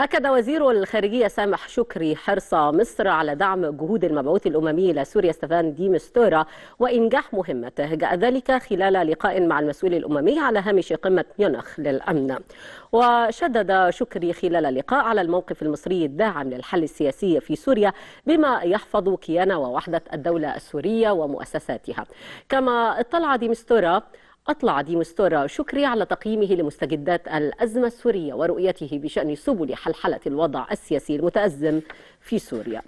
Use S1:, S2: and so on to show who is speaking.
S1: أكد وزير الخارجية سامح شكري حرص مصر على دعم جهود المبعوث الأممي إلى سوريا دي ديمستورا وإنجاح مهمته جاء ذلك خلال لقاء مع المسؤول الأممي على هامش قمة ميونخ للأمن وشدد شكري خلال اللقاء على الموقف المصري الداعم للحل السياسي في سوريا بما يحفظ كيان ووحدة الدولة السورية ومؤسساتها كما اطلع ديمستورا أطلع ديمستورا شكري على تقييمه لمستجدات الأزمة السورية ورؤيته بشأن سبل حلحلة الوضع السياسي المتأزم في سوريا